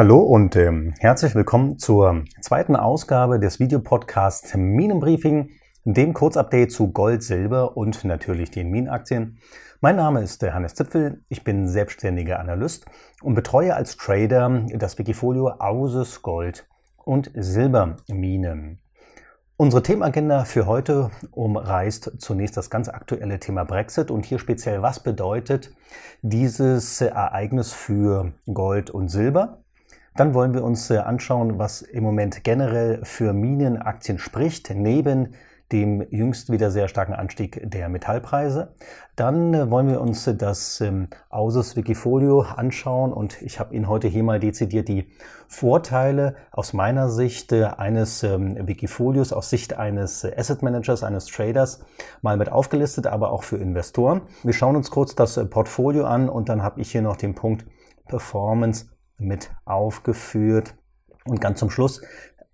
Hallo und ähm, herzlich willkommen zur zweiten Ausgabe des Videopodcasts Minenbriefing, dem Kurzupdate zu Gold, Silber und natürlich den Minenaktien. Mein Name ist äh, Hannes Zipfel, ich bin selbstständiger Analyst und betreue als Trader das Wikifolio Auses Gold und Silberminen. Unsere Themenagenda für heute umreißt zunächst das ganz aktuelle Thema Brexit und hier speziell, was bedeutet dieses Ereignis für Gold und Silber? Dann wollen wir uns äh, anschauen, was im Moment generell für Minenaktien spricht, neben dem jüngst wieder sehr starken Anstieg der Metallpreise. Dann äh, wollen wir uns äh, das ähm, Ausus Wikifolio anschauen und ich habe Ihnen heute hier mal dezidiert die Vorteile aus meiner Sicht eines ähm, Wikifolios, aus Sicht eines Asset Managers, eines Traders mal mit aufgelistet, aber auch für Investoren. Wir schauen uns kurz das Portfolio an und dann habe ich hier noch den Punkt Performance mit aufgeführt. Und ganz zum Schluss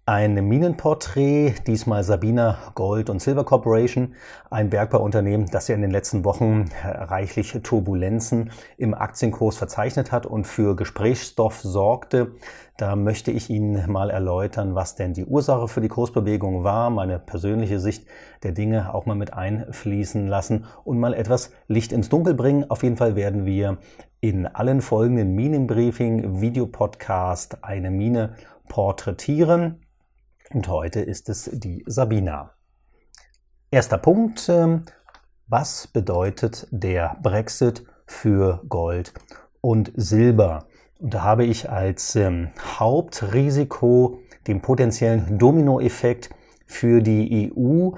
ein Minenporträt, diesmal Sabina Gold und Silver Corporation, ein Bergbauunternehmen, das ja in den letzten Wochen reichlich Turbulenzen im Aktienkurs verzeichnet hat und für Gesprächsstoff sorgte. Da möchte ich Ihnen mal erläutern, was denn die Ursache für die Kursbewegung war, meine persönliche Sicht der Dinge auch mal mit einfließen lassen und mal etwas Licht ins Dunkel bringen. Auf jeden Fall werden wir in allen folgenden Minenbriefing, Videopodcast eine Mine porträtieren. Und heute ist es die Sabina. Erster Punkt, ähm, was bedeutet der Brexit für Gold und Silber? Und da habe ich als ähm, Hauptrisiko den potenziellen Dominoeffekt für die EU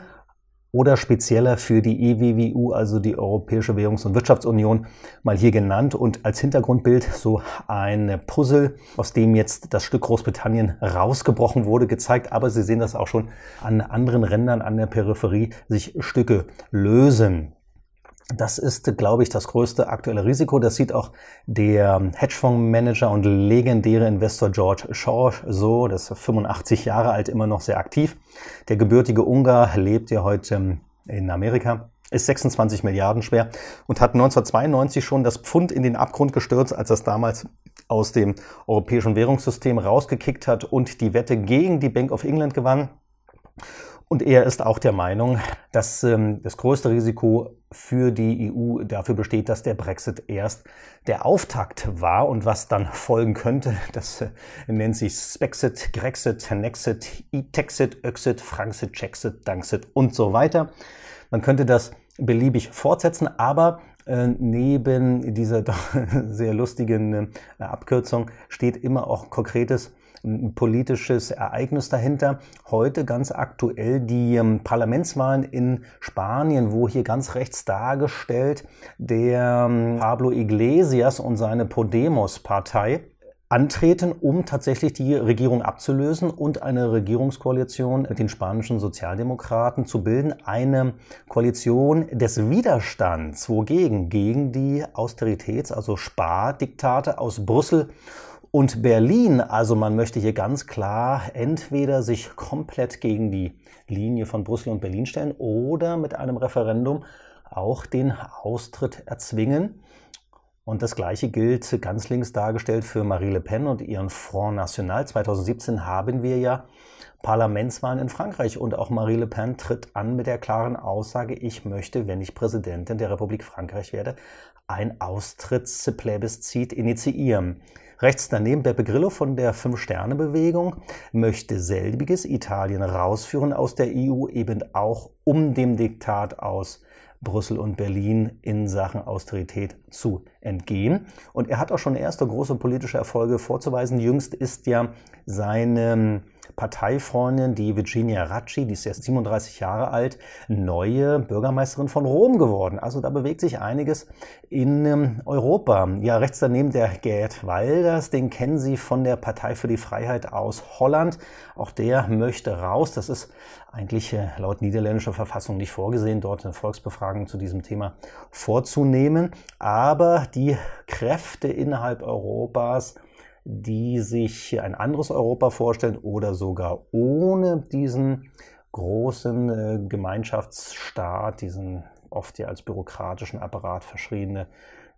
oder spezieller für die EWWU, also die Europäische Währungs- und Wirtschaftsunion, mal hier genannt und als Hintergrundbild so ein Puzzle, aus dem jetzt das Stück Großbritannien rausgebrochen wurde, gezeigt. Aber Sie sehen das auch schon an anderen Rändern, an der Peripherie, sich Stücke lösen. Das ist, glaube ich, das größte aktuelle Risiko. Das sieht auch der Hedgefondsmanager und legendäre Investor George Soros so. Das ist 85 Jahre alt, immer noch sehr aktiv. Der gebürtige Ungar lebt ja heute in Amerika, ist 26 Milliarden schwer und hat 1992 schon das Pfund in den Abgrund gestürzt, als das damals aus dem europäischen Währungssystem rausgekickt hat und die Wette gegen die Bank of England gewann. Und er ist auch der Meinung, dass ähm, das größte Risiko für die EU dafür besteht, dass der Brexit erst der Auftakt war und was dann folgen könnte. Das äh, nennt sich Spexit, Grexit, Nexit, E-Texit, Öxit, Franxit, Chexit, Danksit und so weiter. Man könnte das beliebig fortsetzen, aber äh, neben dieser doch sehr lustigen äh, Abkürzung steht immer auch konkretes ein politisches Ereignis dahinter. Heute ganz aktuell die ähm, Parlamentswahlen in Spanien, wo hier ganz rechts dargestellt der ähm, Pablo Iglesias und seine Podemos-Partei antreten, um tatsächlich die Regierung abzulösen und eine Regierungskoalition mit den spanischen Sozialdemokraten zu bilden. Eine Koalition des Widerstands. Wogegen? Gegen die Austeritäts-, also Spardiktate aus Brüssel und Berlin. Also man möchte hier ganz klar entweder sich komplett gegen die Linie von Brüssel und Berlin stellen oder mit einem Referendum auch den Austritt erzwingen. Und das Gleiche gilt ganz links dargestellt für Marie Le Pen und ihren Front National. 2017 haben wir ja Parlamentswahlen in Frankreich und auch Marie Le Pen tritt an mit der klaren Aussage, ich möchte, wenn ich Präsidentin der Republik Frankreich werde, ein Austrittspläbiszit initiieren. Rechts daneben Beppe Grillo von der Fünf-Sterne-Bewegung möchte selbiges Italien rausführen aus der EU, eben auch um dem Diktat aus Brüssel und Berlin in Sachen Austerität zu entgehen. Und er hat auch schon erste große politische Erfolge vorzuweisen. Jüngst ist ja seine Parteifreundin, die Virginia Raggi, die ist erst 37 Jahre alt, neue Bürgermeisterin von Rom geworden. Also da bewegt sich einiges in ähm, Europa. Ja, rechts daneben der Gerd Walders, den kennen Sie von der Partei für die Freiheit aus Holland. Auch der möchte raus. Das ist eigentlich äh, laut niederländischer Verfassung nicht vorgesehen, dort eine Volksbefragung zu diesem Thema vorzunehmen. Aber die Kräfte innerhalb Europas, die sich ein anderes Europa vorstellen oder sogar ohne diesen großen äh, Gemeinschaftsstaat, diesen oft ja als bürokratischen Apparat verschriebene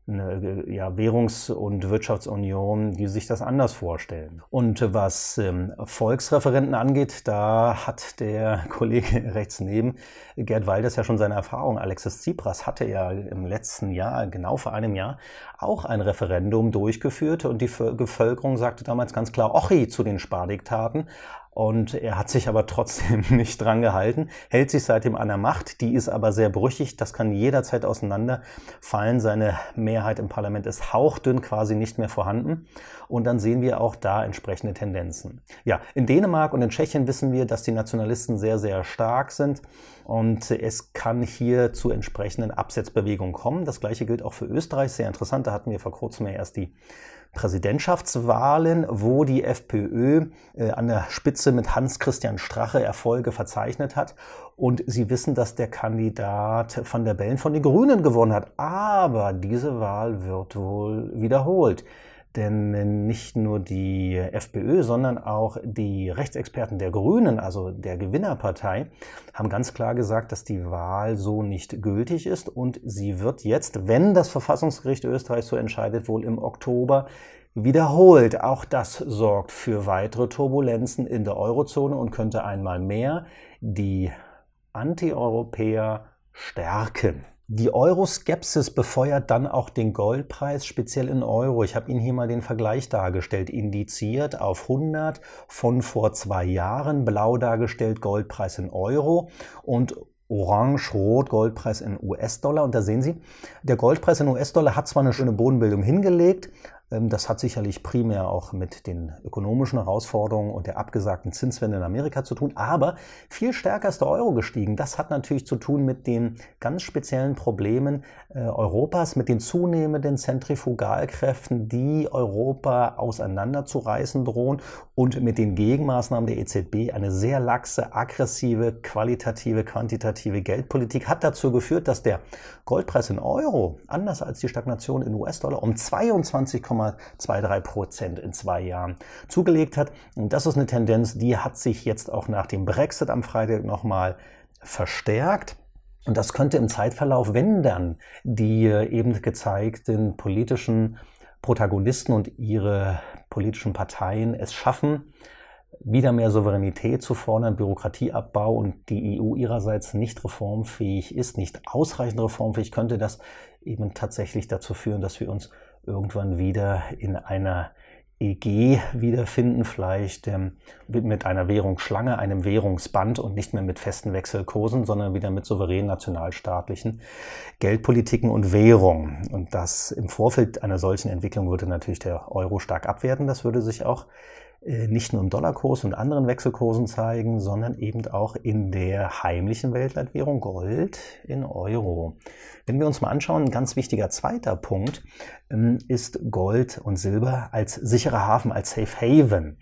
eine äh, ja, Währungs- und Wirtschaftsunion, die sich das anders vorstellen. Und was ähm, Volksreferenten angeht, da hat der Kollege rechts neben Gerd Walders ja schon seine Erfahrung. Alexis Tsipras hatte ja im letzten Jahr, genau vor einem Jahr, auch ein Referendum durchgeführt und die Bevölkerung sagte damals ganz klar Ochi zu den Spardiktaten, und er hat sich aber trotzdem nicht dran gehalten, hält sich seitdem an der Macht, die ist aber sehr brüchig, das kann jederzeit auseinanderfallen. Seine Mehrheit im Parlament ist hauchdünn, quasi nicht mehr vorhanden. Und dann sehen wir auch da entsprechende Tendenzen. Ja, in Dänemark und in Tschechien wissen wir, dass die Nationalisten sehr, sehr stark sind. Und es kann hier zu entsprechenden Absetzbewegungen kommen. Das gleiche gilt auch für Österreich. Sehr interessant, da hatten wir vor kurzem ja erst die Präsidentschaftswahlen, wo die FPÖ äh, an der Spitze mit Hans-Christian Strache Erfolge verzeichnet hat. Und Sie wissen, dass der Kandidat van der Bellen von den Grünen gewonnen hat. Aber diese Wahl wird wohl wiederholt. Denn nicht nur die FPÖ, sondern auch die Rechtsexperten der Grünen, also der Gewinnerpartei, haben ganz klar gesagt, dass die Wahl so nicht gültig ist und sie wird jetzt, wenn das Verfassungsgericht Österreich so entscheidet, wohl im Oktober wiederholt. Auch das sorgt für weitere Turbulenzen in der Eurozone und könnte einmal mehr die Antieuropäer stärken. Die Euroskepsis befeuert dann auch den Goldpreis speziell in Euro. Ich habe Ihnen hier mal den Vergleich dargestellt, indiziert auf 100 von vor zwei Jahren, blau dargestellt Goldpreis in Euro und Orange-Rot Goldpreis in US-Dollar. Und da sehen Sie, der Goldpreis in US-Dollar hat zwar eine schöne Bodenbildung hingelegt, ähm, das hat sicherlich primär auch mit den ökonomischen Herausforderungen und der abgesagten Zinswende in Amerika zu tun. Aber viel stärker ist der Euro gestiegen. Das hat natürlich zu tun mit den ganz speziellen Problemen äh, Europas, mit den zunehmenden Zentrifugalkräften, die Europa auseinanderzureißen drohen und mit den Gegenmaßnahmen der EZB. Eine sehr laxe, aggressive, qualitative, quantitative Geldpolitik hat dazu geführt, dass der Goldpreis in Euro, anders als die Stagnation in US-Dollar, um 22, 0,23 Prozent in zwei Jahren zugelegt hat. Und das ist eine Tendenz, die hat sich jetzt auch nach dem Brexit am Freitag nochmal verstärkt. Und das könnte im Zeitverlauf, wenn dann die äh, eben gezeigten politischen Protagonisten und ihre politischen Parteien es schaffen, wieder mehr Souveränität zu fordern, Bürokratieabbau und die EU ihrerseits nicht reformfähig ist, nicht ausreichend reformfähig, könnte das eben tatsächlich dazu führen, dass wir uns irgendwann wieder in einer EG wiederfinden, vielleicht ähm, mit einer Währungsschlange, einem Währungsband und nicht mehr mit festen Wechselkursen, sondern wieder mit souveränen nationalstaatlichen Geldpolitiken und Währungen. Und das im Vorfeld einer solchen Entwicklung würde natürlich der Euro stark abwerten. Das würde sich auch äh, nicht nur im Dollarkurs und anderen Wechselkursen zeigen, sondern eben auch in der heimlichen Weltleitwährung Gold in Euro. Wenn wir uns mal anschauen, ein ganz wichtiger zweiter Punkt ähm, ist Gold und Silber als sicherer Hafen, als Safe Haven.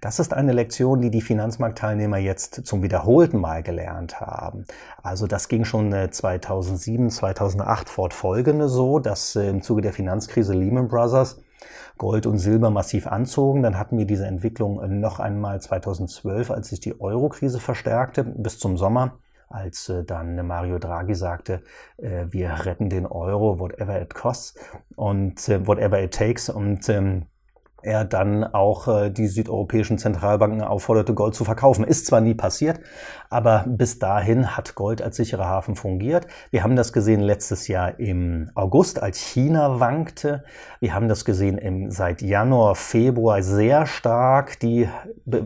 Das ist eine Lektion, die die Finanzmarktteilnehmer jetzt zum wiederholten Mal gelernt haben. Also das ging schon 2007, äh, 2008 fortfolgende so, dass äh, im Zuge der Finanzkrise Lehman Brothers Gold und Silber massiv anzogen. Dann hatten wir diese Entwicklung noch einmal 2012, als sich die Euro-Krise verstärkte, bis zum Sommer als äh, dann Mario Draghi sagte, äh, wir retten den Euro, whatever it costs und äh, whatever it takes. Und ähm, er dann auch die südeuropäischen Zentralbanken aufforderte, Gold zu verkaufen. Ist zwar nie passiert, aber bis dahin hat Gold als sicherer Hafen fungiert. Wir haben das gesehen letztes Jahr im August, als China wankte. Wir haben das gesehen im, seit Januar, Februar sehr stark. Die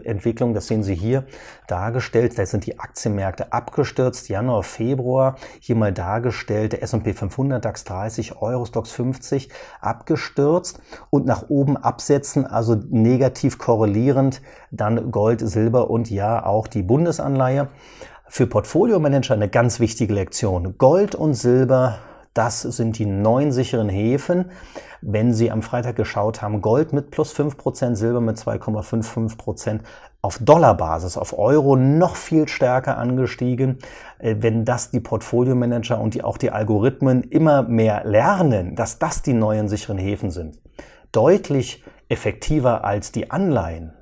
Entwicklung, das sehen Sie hier dargestellt. Da sind die Aktienmärkte abgestürzt. Januar, Februar hier mal dargestellt. Der S&P 500, DAX 30, Eurostox 50 abgestürzt und nach oben absetzen, also negativ korrelierend dann Gold, Silber und ja auch die Bundesanleihe. Für Portfoliomanager eine ganz wichtige Lektion. Gold und Silber das sind die neun sicheren Häfen. Wenn Sie am Freitag geschaut haben, Gold mit plus 5%, Silber mit 2,55%, auf Dollarbasis, auf Euro noch viel stärker angestiegen. Äh, wenn das die Portfoliomanager und die, auch die Algorithmen immer mehr lernen, dass das die neuen sicheren Häfen sind, deutlich effektiver als die Anleihen,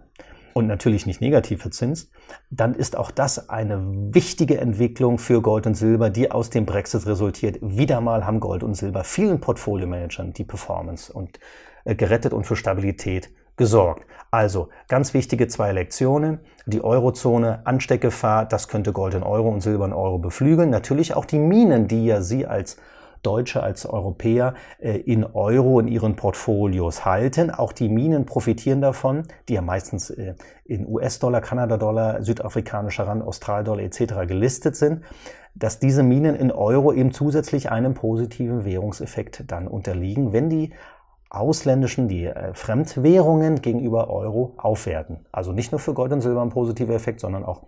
und natürlich nicht negativ verzinst, dann ist auch das eine wichtige Entwicklung für Gold und Silber, die aus dem Brexit resultiert. Wieder mal haben Gold und Silber vielen Portfolio-Managern die Performance und äh, gerettet und für Stabilität gesorgt. Also ganz wichtige zwei Lektionen. Die Eurozone, Ansteckgefahr, das könnte Gold in Euro und Silber in Euro beflügeln. Natürlich auch die Minen, die ja Sie als Deutsche als Europäer äh, in Euro in ihren Portfolios halten. Auch die Minen profitieren davon, die ja meistens äh, in US-Dollar, Kanada-Dollar, südafrikanischer Rand, Austral-Dollar etc. gelistet sind, dass diese Minen in Euro eben zusätzlich einem positiven Währungseffekt dann unterliegen, wenn die ausländischen, die äh, Fremdwährungen gegenüber Euro aufwerten. Also nicht nur für Gold und Silber ein positiver Effekt, sondern auch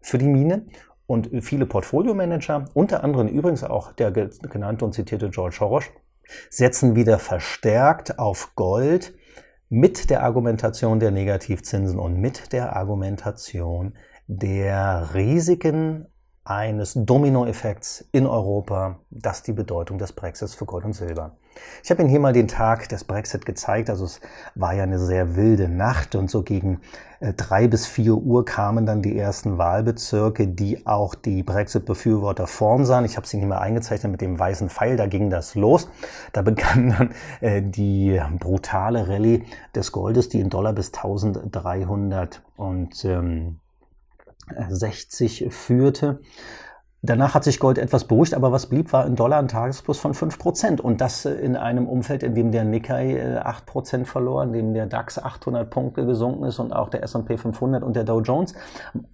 für die Minen und viele Portfolio-Manager, unter anderem übrigens auch der genannte und zitierte George Soros, setzen wieder verstärkt auf Gold mit der Argumentation der Negativzinsen und mit der Argumentation der Risiken eines Dominoeffekts in Europa, das die Bedeutung des Brexits für Gold und Silber. Ich habe Ihnen hier mal den Tag des Brexit gezeigt, also es war ja eine sehr wilde Nacht und so gegen äh, drei bis vier Uhr kamen dann die ersten Wahlbezirke, die auch die Brexit-Befürworter vorn sahen. Ich habe sie hier mal eingezeichnet mit dem weißen Pfeil, da ging das los. Da begann dann äh, die brutale Rallye des Goldes, die in Dollar bis 1300 und ähm, 60 führte. Danach hat sich Gold etwas beruhigt, aber was blieb, war in Dollar ein Tagesplus von 5%. Und das äh, in einem Umfeld, in dem der Nikkei 8% äh, verlor, in dem der DAX 800 Punkte gesunken ist und auch der S&P 500 und der Dow Jones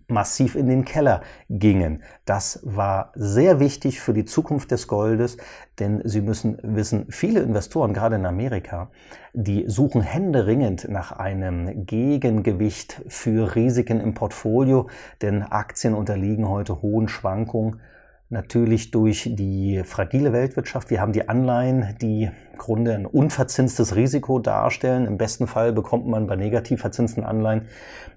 massiv in den Keller gingen. Das war sehr wichtig für die Zukunft des Goldes, denn Sie müssen wissen, viele Investoren, gerade in Amerika, die suchen händeringend nach einem Gegengewicht für Risiken im Portfolio, denn Aktien unterliegen heute hohen Schwankungen natürlich durch die fragile Weltwirtschaft. Wir haben die Anleihen, die im Grunde ein unverzinstes Risiko darstellen. Im besten Fall bekommt man bei negativ verzinsten Anleihen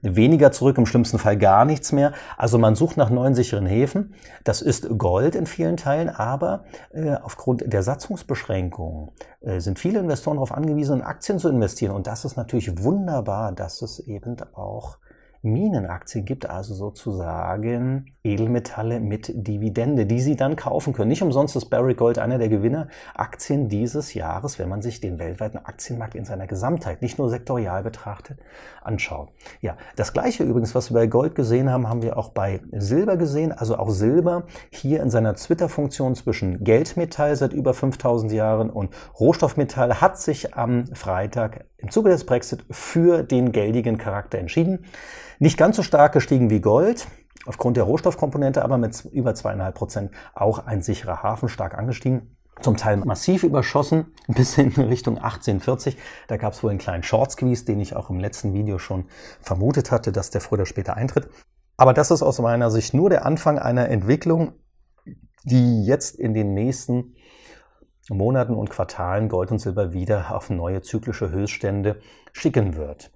weniger zurück, im schlimmsten Fall gar nichts mehr. Also man sucht nach neuen sicheren Häfen. Das ist Gold in vielen Teilen, aber äh, aufgrund der Satzungsbeschränkungen äh, sind viele Investoren darauf angewiesen, in Aktien zu investieren. Und das ist natürlich wunderbar, dass es eben auch Minenaktien gibt also sozusagen Edelmetalle mit Dividende, die Sie dann kaufen können. Nicht umsonst ist Barrick Gold einer der Gewinneraktien dieses Jahres, wenn man sich den weltweiten Aktienmarkt in seiner Gesamtheit, nicht nur sektorial betrachtet, anschaut. Ja, das gleiche übrigens, was wir bei Gold gesehen haben, haben wir auch bei Silber gesehen. Also auch Silber hier in seiner Twitter-Funktion zwischen Geldmetall seit über 5000 Jahren und Rohstoffmetall hat sich am Freitag im Zuge des Brexit für den geldigen Charakter entschieden. Nicht ganz so stark gestiegen wie Gold, aufgrund der Rohstoffkomponente aber mit über zweieinhalb Prozent auch ein sicherer Hafen stark angestiegen. Zum Teil massiv überschossen, bis in Richtung 1840. Da gab es wohl einen kleinen Short-Squeeze, den ich auch im letzten Video schon vermutet hatte, dass der früher oder später eintritt. Aber das ist aus meiner Sicht nur der Anfang einer Entwicklung, die jetzt in den nächsten Monaten und Quartalen Gold und Silber wieder auf neue zyklische Höchststände schicken wird.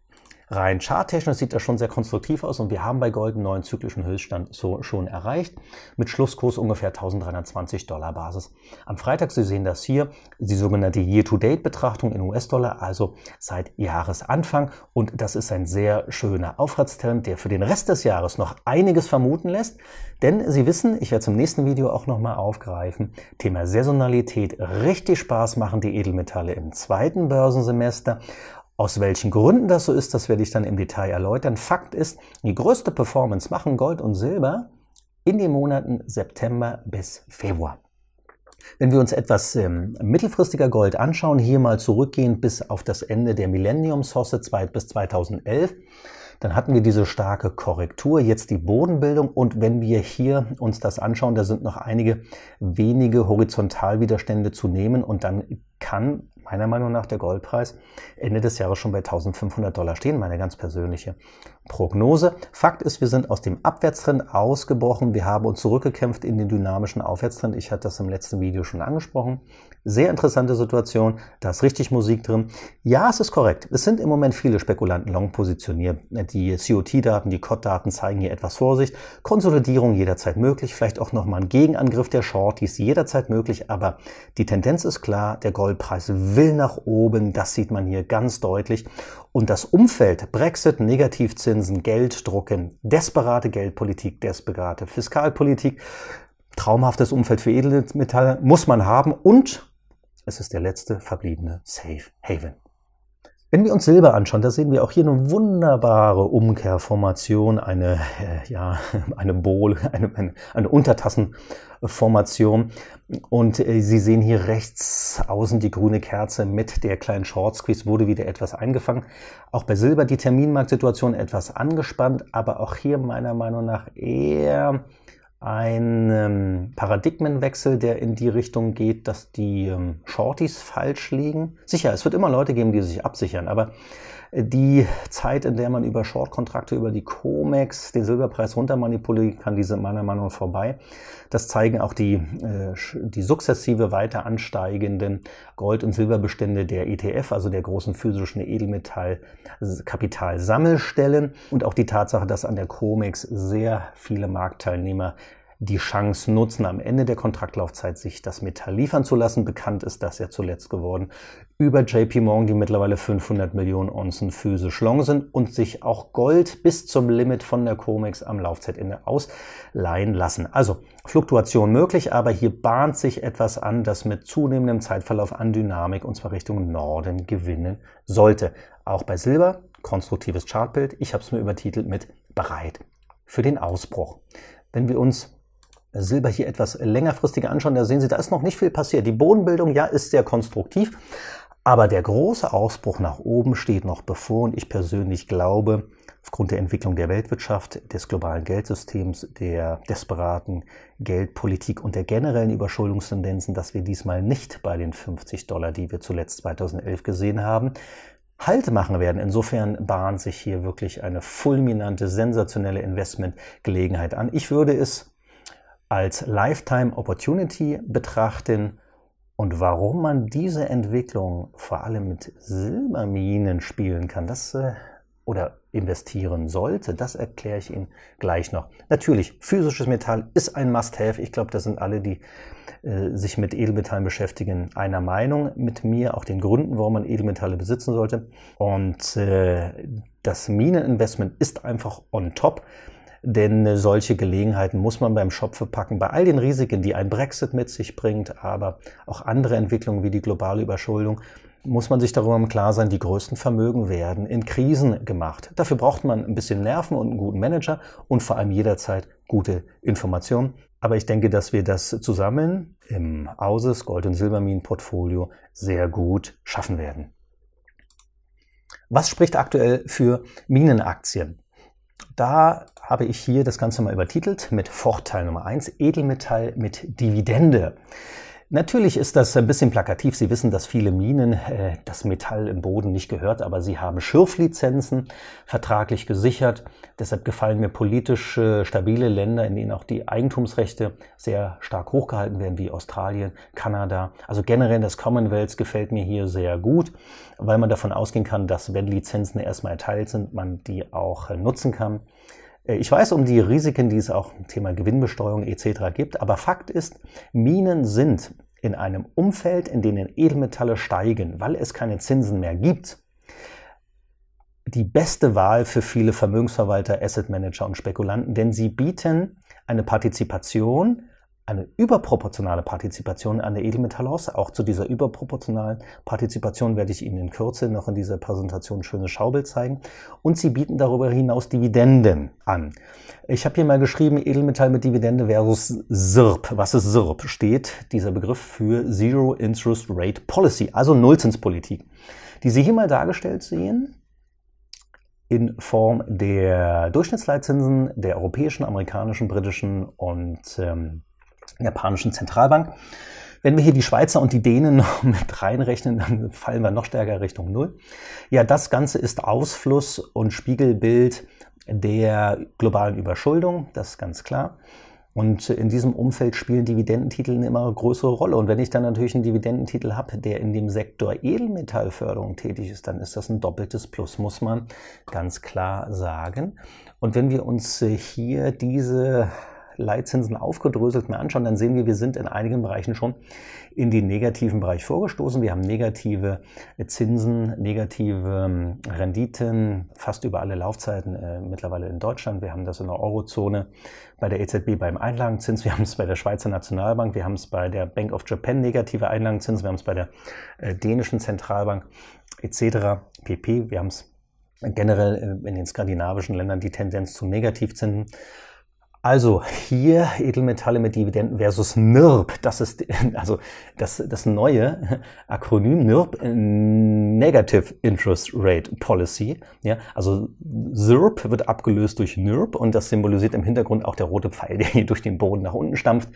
Rein charttechnisch sieht das schon sehr konstruktiv aus und wir haben bei Gold einen neuen zyklischen Höchststand so schon erreicht mit Schlusskurs ungefähr 1320 Dollar Basis. Am Freitag, Sie sehen das hier, die sogenannte Year-to-Date-Betrachtung in US-Dollar, also seit Jahresanfang und das ist ein sehr schöner Aufwärtstrend, der für den Rest des Jahres noch einiges vermuten lässt, denn Sie wissen, ich werde zum nächsten Video auch nochmal aufgreifen, Thema Saisonalität, richtig Spaß machen die Edelmetalle im zweiten Börsensemester aus welchen Gründen das so ist, das werde ich dann im Detail erläutern. Fakt ist, die größte Performance machen Gold und Silber in den Monaten September bis Februar. Wenn wir uns etwas ähm, mittelfristiger Gold anschauen, hier mal zurückgehend bis auf das Ende der Millenniumshosse bis 2011, dann hatten wir diese starke Korrektur, jetzt die Bodenbildung und wenn wir hier uns das anschauen, da sind noch einige wenige Horizontalwiderstände zu nehmen und dann kann meiner Meinung nach der Goldpreis Ende des Jahres schon bei 1500 Dollar stehen, meine ganz persönliche Prognose. Fakt ist, wir sind aus dem Abwärtstrend ausgebrochen. Wir haben uns zurückgekämpft in den dynamischen Aufwärtstrend. Ich hatte das im letzten Video schon angesprochen. Sehr interessante Situation. Da ist richtig Musik drin. Ja, es ist korrekt. Es sind im Moment viele Spekulanten long positioniert. Die COT-Daten, die COT-Daten zeigen hier etwas Vorsicht. Konsolidierung jederzeit möglich. Vielleicht auch nochmal ein Gegenangriff der Shorties jederzeit möglich. Aber die Tendenz ist klar. Der Goldpreis will nach oben. Das sieht man hier ganz deutlich. Und das Umfeld, Brexit, Negativzinsen, Gelddrucken, desperate Geldpolitik, desperate Fiskalpolitik, traumhaftes Umfeld für Edelmetalle muss man haben und es ist der letzte verbliebene Safe Haven. Wenn wir uns Silber anschauen, da sehen wir auch hier eine wunderbare Umkehrformation, eine, äh, ja, eine Bowl, eine, eine, eine Untertassenformation. Und äh, Sie sehen hier rechts außen die grüne Kerze mit der kleinen Short Squeeze wurde wieder etwas eingefangen. Auch bei Silber die Terminmarktsituation etwas angespannt, aber auch hier meiner Meinung nach eher einem ähm, Paradigmenwechsel, der in die Richtung geht, dass die ähm, Shorties falsch liegen. Sicher, es wird immer Leute geben, die sich absichern, aber die Zeit, in der man über Short-Kontrakte, über die COMEX den Silberpreis runtermanipulieren kann, diese meiner Meinung nach vorbei. Das zeigen auch die, äh, die sukzessive weiter ansteigenden Gold- und Silberbestände der ETF, also der großen physischen Edelmetall-Kapitalsammelstellen und auch die Tatsache, dass an der COMEX sehr viele Marktteilnehmer die Chance nutzen, am Ende der Kontraktlaufzeit sich das Metall liefern zu lassen. Bekannt ist das ja zuletzt geworden über JP Morgan, die mittlerweile 500 Millionen Onzen physisch long sind und sich auch Gold bis zum Limit von der COMEX am Laufzeitende ausleihen lassen. Also Fluktuation möglich, aber hier bahnt sich etwas an, das mit zunehmendem Zeitverlauf an Dynamik und zwar Richtung Norden gewinnen sollte. Auch bei Silber konstruktives Chartbild. Ich habe es mir übertitelt mit bereit für den Ausbruch. Wenn wir uns Silber hier etwas längerfristiger anschauen, da sehen Sie, da ist noch nicht viel passiert. Die Bodenbildung, ja, ist sehr konstruktiv, aber der große Ausbruch nach oben steht noch bevor und ich persönlich glaube, aufgrund der Entwicklung der Weltwirtschaft, des globalen Geldsystems, der desperaten Geldpolitik und der generellen Überschuldungstendenzen, dass wir diesmal nicht bei den 50 Dollar, die wir zuletzt 2011 gesehen haben, Halt machen werden. Insofern bahnt sich hier wirklich eine fulminante, sensationelle Investmentgelegenheit an. Ich würde es als Lifetime Opportunity betrachten und warum man diese Entwicklung vor allem mit Silberminen spielen kann, das äh, oder investieren sollte, das erkläre ich Ihnen gleich noch. Natürlich, physisches Metall ist ein Must-Have. Ich glaube, das sind alle, die äh, sich mit Edelmetallen beschäftigen, einer Meinung mit mir, auch den Gründen, warum man Edelmetalle besitzen sollte. Und äh, das Mineninvestment ist einfach on top. Denn äh, solche Gelegenheiten muss man beim Shop verpacken, bei all den Risiken, die ein Brexit mit sich bringt, aber auch andere Entwicklungen wie die globale Überschuldung, muss man sich darüber klar sein, die größten Vermögen werden in Krisen gemacht. Dafür braucht man ein bisschen Nerven und einen guten Manager und vor allem jederzeit gute Informationen. Aber ich denke, dass wir das zusammen im Auses Gold- und Silberminen-Portfolio sehr gut schaffen werden. Was spricht aktuell für Minenaktien? Da habe ich hier das Ganze mal übertitelt mit Vorteil Nummer eins Edelmetall mit Dividende. Natürlich ist das ein bisschen plakativ. Sie wissen, dass viele Minen äh, das Metall im Boden nicht gehört, aber sie haben Schürflizenzen vertraglich gesichert. Deshalb gefallen mir politisch äh, stabile Länder, in denen auch die Eigentumsrechte sehr stark hochgehalten werden, wie Australien, Kanada. Also generell das Commonwealth gefällt mir hier sehr gut, weil man davon ausgehen kann, dass wenn Lizenzen erstmal erteilt sind, man die auch äh, nutzen kann. Äh, ich weiß um die Risiken, die es auch im Thema Gewinnbesteuerung etc. gibt, aber Fakt ist, Minen sind in einem Umfeld, in dem Edelmetalle steigen, weil es keine Zinsen mehr gibt, die beste Wahl für viele Vermögensverwalter, Asset Manager und Spekulanten, denn sie bieten eine Partizipation eine überproportionale Partizipation an der Edelmetallhaus. Auch zu dieser überproportionalen Partizipation werde ich Ihnen in Kürze noch in dieser Präsentation ein schönes Schaubild zeigen. Und sie bieten darüber hinaus Dividenden an. Ich habe hier mal geschrieben, Edelmetall mit Dividende versus SIRP. Was ist SIRP? Steht dieser Begriff für Zero Interest Rate Policy, also Nullzinspolitik, die Sie hier mal dargestellt sehen in Form der Durchschnittsleitzinsen der europäischen, amerikanischen, britischen und ähm, japanischen Zentralbank. Wenn wir hier die Schweizer und die Dänen mit reinrechnen, dann fallen wir noch stärker Richtung Null. Ja, das Ganze ist Ausfluss und Spiegelbild der globalen Überschuldung, das ist ganz klar. Und in diesem Umfeld spielen Dividendentitel eine immer größere Rolle. Und wenn ich dann natürlich einen Dividendentitel habe, der in dem Sektor Edelmetallförderung tätig ist, dann ist das ein doppeltes Plus, muss man ganz klar sagen. Und wenn wir uns äh, hier diese Leitzinsen aufgedröselt mehr anschauen, dann sehen wir, wir sind in einigen Bereichen schon in den negativen Bereich vorgestoßen. Wir haben negative Zinsen, negative ähm, Renditen fast über alle Laufzeiten äh, mittlerweile in Deutschland. Wir haben das in der Eurozone, bei der EZB beim Einlagenzins, wir haben es bei der Schweizer Nationalbank, wir haben es bei der Bank of Japan negative Einlagenzinsen, wir haben es bei der äh, dänischen Zentralbank etc. pp. Wir haben es generell äh, in den skandinavischen Ländern die Tendenz zu Negativzinsen. Also hier Edelmetalle mit Dividenden versus NIRB. Das ist also das, das neue Akronym NIRB, äh, Negative Interest Rate Policy. Ja, also SIRP wird abgelöst durch NIRB und das symbolisiert im Hintergrund auch der rote Pfeil, der hier durch den Boden nach unten stampft.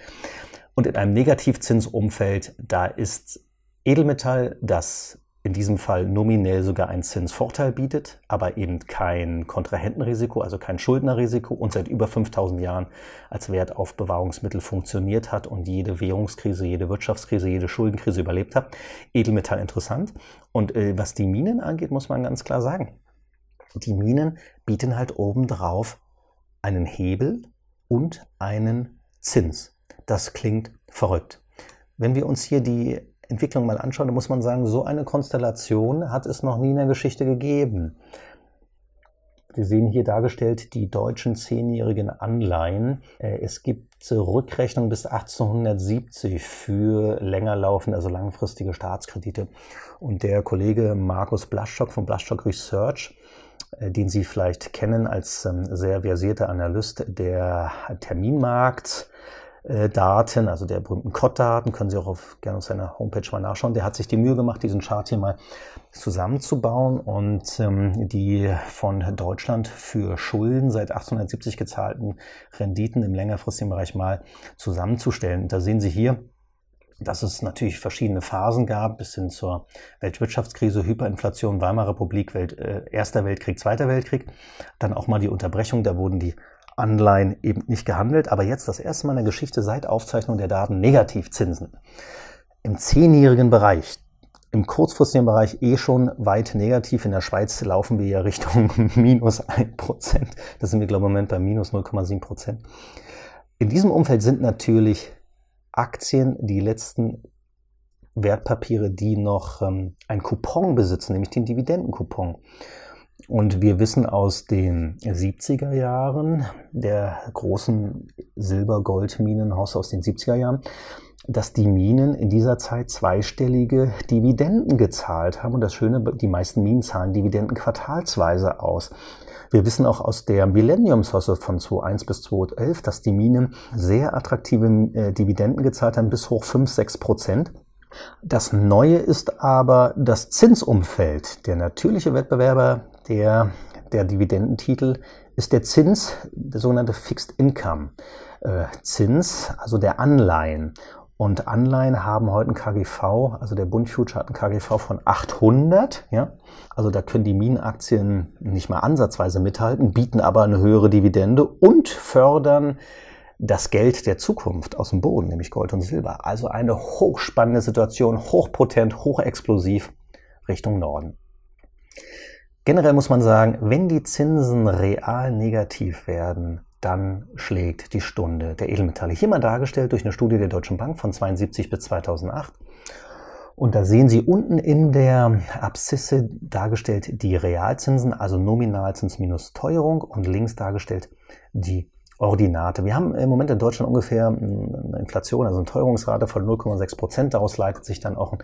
Und in einem Negativzinsumfeld, da ist Edelmetall das in diesem Fall nominell sogar einen Zinsvorteil bietet, aber eben kein Kontrahentenrisiko, also kein Schuldnerrisiko und seit über 5000 Jahren als Wertaufbewahrungsmittel funktioniert hat und jede Währungskrise, jede Wirtschaftskrise, jede Schuldenkrise überlebt hat. Edelmetall interessant. Und äh, was die Minen angeht, muss man ganz klar sagen, die Minen bieten halt obendrauf einen Hebel und einen Zins. Das klingt verrückt. Wenn wir uns hier die Entwicklung mal anschaut, dann muss man sagen, so eine Konstellation hat es noch nie in der Geschichte gegeben. Wir sehen hier dargestellt die deutschen zehnjährigen Anleihen. Äh, es gibt Rückrechnung bis 1870 für länger laufende, also langfristige Staatskredite. Und der Kollege Markus Blaschock von Blaschock Research, äh, den Sie vielleicht kennen als ähm, sehr versierter Analyst der Terminmarkt, äh, Daten, also der berühmten COD-Daten, können Sie auch auf, gerne auf seiner Homepage mal nachschauen. Der hat sich die Mühe gemacht, diesen Chart hier mal zusammenzubauen und ähm, die von Deutschland für Schulden seit 1870 gezahlten Renditen im längerfristigen Bereich mal zusammenzustellen. Und da sehen Sie hier, dass es natürlich verschiedene Phasen gab, bis hin zur Weltwirtschaftskrise, Hyperinflation, Weimarer Republik, Welt, äh, Erster Weltkrieg, Zweiter Weltkrieg, dann auch mal die Unterbrechung, da wurden die Anleihen eben nicht gehandelt, aber jetzt das erste Mal in der Geschichte seit Aufzeichnung der Daten Negativzinsen. Im zehnjährigen Bereich, im kurzfristigen Bereich eh schon weit negativ. In der Schweiz laufen wir ja Richtung minus 1%. Das sind wir, glaube ich, im Moment bei minus 0,7%. In diesem Umfeld sind natürlich Aktien die letzten Wertpapiere, die noch ähm, einen Coupon besitzen, nämlich den Dividendencoupon. Und wir wissen aus den 70er Jahren, der großen Silber-Gold-Minenhaus aus den 70er Jahren, dass die Minen in dieser Zeit zweistellige Dividenden gezahlt haben. Und das Schöne, die meisten Minen zahlen Dividenden quartalsweise aus. Wir wissen auch aus der Millennium-Source von 2001 bis 2011, dass die Minen sehr attraktive äh, Dividenden gezahlt haben, bis hoch 5, 6 Prozent. Das Neue ist aber das Zinsumfeld. Der natürliche Wettbewerber der, der Dividendentitel ist der Zins, der sogenannte Fixed Income äh, Zins, also der Anleihen. Und Anleihen haben heute ein KGV, also der Bund Future hat ein KGV von 800. Ja? Also da können die Minenaktien nicht mal ansatzweise mithalten, bieten aber eine höhere Dividende und fördern das Geld der Zukunft aus dem Boden, nämlich Gold und Silber. Also eine hochspannende Situation, hochpotent, hochexplosiv Richtung Norden. Generell muss man sagen, wenn die Zinsen real negativ werden, dann schlägt die Stunde der Edelmetalle. Hier mal dargestellt durch eine Studie der Deutschen Bank von 72 bis 2008. Und da sehen Sie unten in der Abszisse dargestellt die Realzinsen, also Nominalzins minus Teuerung und links dargestellt die Ordinate. Wir haben im Moment in Deutschland ungefähr hm, eine Inflation, also eine Teuerungsrate von 0,6 Prozent. Daraus leitet sich dann auch ein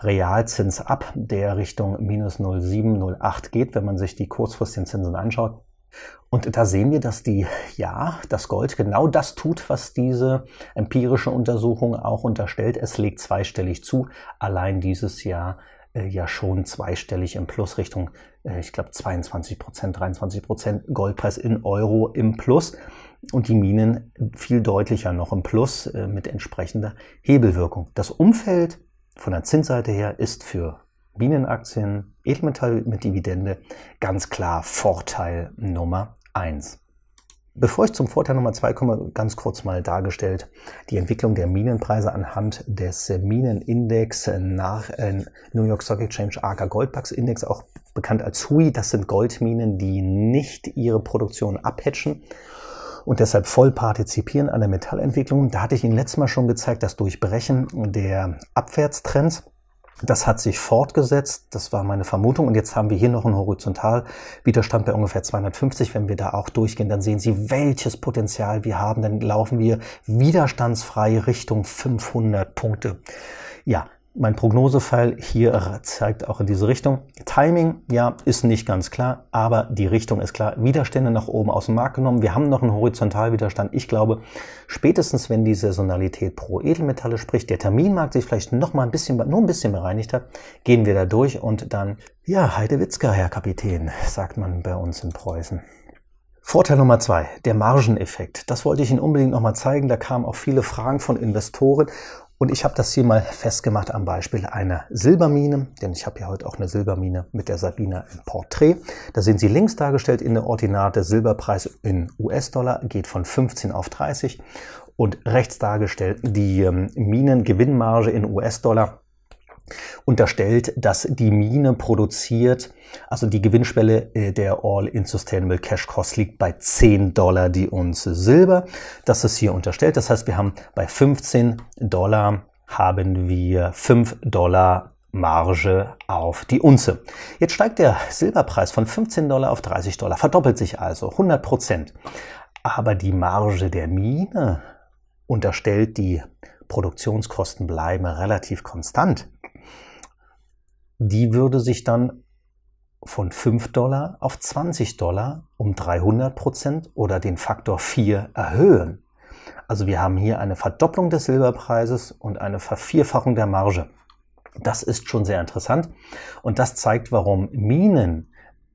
Realzins ab, der Richtung minus 0,708 geht, wenn man sich die kurzfristigen Zinsen anschaut. Und da sehen wir, dass die, ja, das Gold genau das tut, was diese empirische Untersuchung auch unterstellt. Es legt zweistellig zu, allein dieses Jahr äh, ja schon zweistellig im Plus Richtung, äh, ich glaube, 22 Prozent, 23 Prozent Goldpreis in Euro im Plus und die Minen viel deutlicher noch im Plus äh, mit entsprechender Hebelwirkung. Das Umfeld von der Zinsseite her ist für Minenaktien, Edelmetall mit Dividende ganz klar Vorteil Nummer 1. Bevor ich zum Vorteil Nummer 2 komme, ganz kurz mal dargestellt die Entwicklung der Minenpreise anhand des Minenindex nach äh, New York Stock Exchange Arca Goldbugs Index, auch bekannt als HUI. Das sind Goldminen, die nicht ihre Produktion abhatchen und deshalb voll partizipieren an der Metallentwicklung. Da hatte ich Ihnen letztes Mal schon gezeigt, das Durchbrechen der Abwärtstrends. Das hat sich fortgesetzt, das war meine Vermutung. Und jetzt haben wir hier noch einen Horizontalwiderstand bei ungefähr 250. Wenn wir da auch durchgehen, dann sehen Sie, welches Potenzial wir haben. Dann laufen wir widerstandsfrei Richtung 500 Punkte. Ja, mein Prognosefall hier zeigt auch in diese Richtung. Timing, ja, ist nicht ganz klar, aber die Richtung ist klar. Widerstände nach oben aus dem Markt genommen. Wir haben noch einen Horizontalwiderstand. Ich glaube, spätestens wenn die Saisonalität pro Edelmetalle, spricht, der Terminmarkt sich vielleicht noch mal ein bisschen, nur ein bisschen bereinigt hat, gehen wir da durch und dann, ja, Heidewitzka, Herr Kapitän, sagt man bei uns in Preußen. Vorteil Nummer zwei, der Margeneffekt. Das wollte ich Ihnen unbedingt nochmal zeigen. Da kamen auch viele Fragen von Investoren und ich habe das hier mal festgemacht am Beispiel einer Silbermine, denn ich habe ja heute auch eine Silbermine mit der Sabina im Porträt. Da sind sie links dargestellt in der Ordinate. Silberpreis in US-Dollar geht von 15 auf 30 und rechts dargestellt die ähm, Minengewinnmarge in US-Dollar unterstellt, dass die Mine produziert, also die Gewinnschwelle äh, der All-in Sustainable Cash Cost liegt bei 10 Dollar die Unze Silber. Das ist hier unterstellt. Das heißt, wir haben bei 15 Dollar haben wir 5 Dollar Marge auf die Unze. Jetzt steigt der Silberpreis von 15 Dollar auf 30 Dollar, verdoppelt sich also 100 Prozent. Aber die Marge der Mine unterstellt, die Produktionskosten bleiben relativ konstant die würde sich dann von 5 Dollar auf 20 Dollar um 300 Prozent oder den Faktor 4 erhöhen. Also wir haben hier eine Verdopplung des Silberpreises und eine Vervierfachung der Marge. Das ist schon sehr interessant und das zeigt, warum Minen